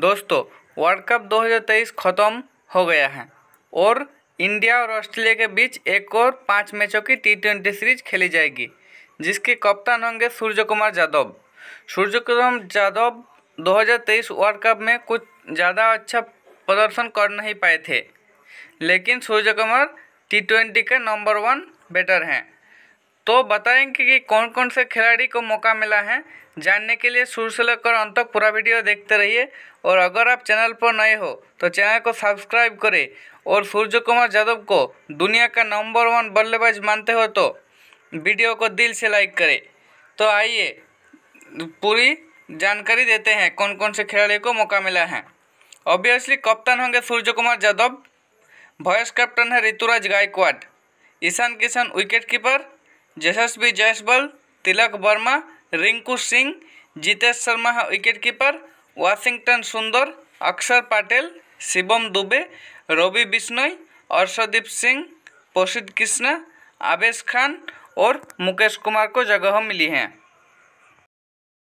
दोस्तों world cup 2023 ख़त्म हो गया है और इंडिया और ऑस्ट्रेलिया के बीच एक और पाँच मैचों की टी ट्वेंटी सीरीज खेली जाएगी जिसके कप्तान होंगे Suryakumar Yadav Suryakumar Yadav 2023 world cup में कुछ ज़्यादा अच्छा प्रदर्शन कर नहीं पाए थे लेकिन सूर्य कुमार टी ट्वेंटी के नंबर वन बैटर हैं तो बताएंगे कि कौन कौन से खिलाड़ी को मौका मिला है जानने के लिए शुरू से लेकर अंत तक पूरा वीडियो देखते रहिए और अगर आप चैनल पर नए हो तो चैनल को सब्सक्राइब करें और सूर्य कुमार यादव को दुनिया का नंबर वन बल्लेबाज मानते हो तो वीडियो को दिल से लाइक करें तो आइए पूरी जानकारी देते हैं कौन कौन से खिलाड़ी को मौका मिला है ऑब्वियसली कप्तान होंगे Suryakumar Yadav vice captain है Ruturaj Gaikwad Ishan Kishan wicket keeper Yashasvi Jaiswal Tilak Varma Rinku Singh Jitesh Sharma wicket keeper Washington Sundar Axar Patel Shivam Dubey Ravi Bishnoi Arshdeep Singh प्रसिद्ध कृष्णा आवेश खान और मुकेश कुमार को जगह मिली हैं